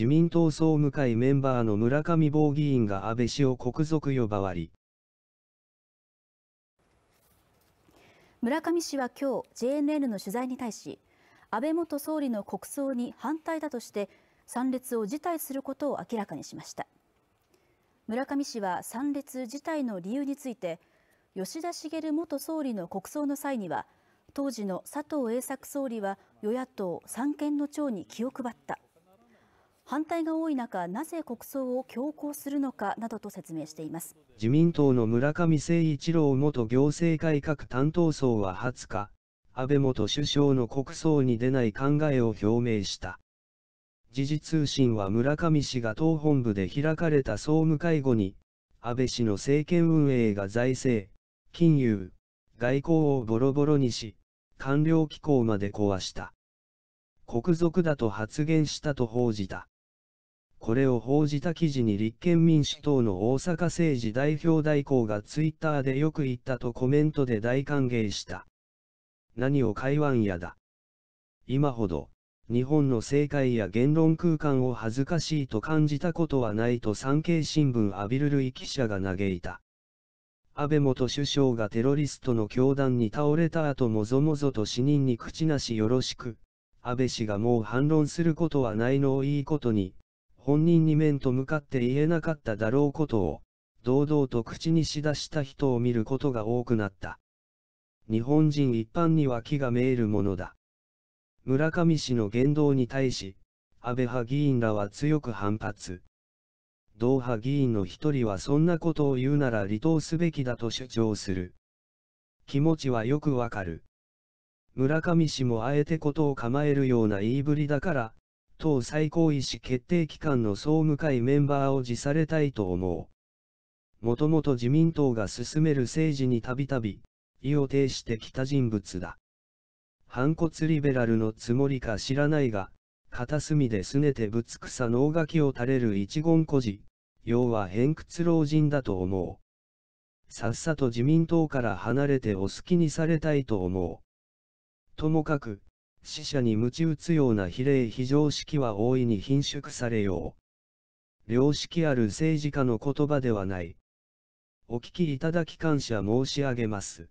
自民党総務会メンバーの村上某議員が安倍氏を国賊呼ばわり村上氏は今日 JNN の取材に対し安倍元総理の国葬に反対だとして参列を辞退することを明らかにしました村上氏は参列辞退の理由について吉田茂元総理の国葬の際には当時の佐藤栄作総理は与野党三権の長に気を配った反対が多い中、なぜ国葬を強行するのかなどと説明しています自民党の村上誠一郎元行政改革担当総は20日、安倍元首相の国葬に出ない考えを表明した。時事通信は村上氏が党本部で開かれた総務会後に、安倍氏の政権運営が財政、金融、外交をボロボロにし、官僚機構まで壊した。国賊だと発言したと報じた。これを報じた記事に立憲民主党の大阪政治代表代行がツイッターでよく言ったとコメントで大歓迎した。何を話んやだ。今ほど、日本の政界や言論空間を恥ずかしいと感じたことはないと産経新聞アビルルイ記者が嘆いた。安倍元首相がテロリストの教団に倒れた後もぞもぞと死人に口なしよろしく、安倍氏がもう反論することはないのをいいことに、本人に面と向かって言えなかっただろうことを、堂々と口にしだした人を見ることが多くなった。日本人一般には気がめいるものだ。村上氏の言動に対し、安倍派議員らは強く反発。同派議員の一人はそんなことを言うなら離党すべきだと主張する。気持ちはよくわかる。村上氏もあえてことを構えるような言いぶりだから、党最高意思決定機関の総務会メンバーを辞されたいと思う。もともと自民党が進める政治にたびたび、意を呈してきた人物だ。反骨リベラルのつもりか知らないが、片隅で拗ねてぶつくさ脳書きを垂れる一言孤児、要は偏屈老人だと思う。さっさと自民党から離れてお好きにされたいと思う。ともかく、死者に鞭打つような比例非常識は大いに貧縮されよう。良識ある政治家の言葉ではない。お聞きいただき感謝申し上げます。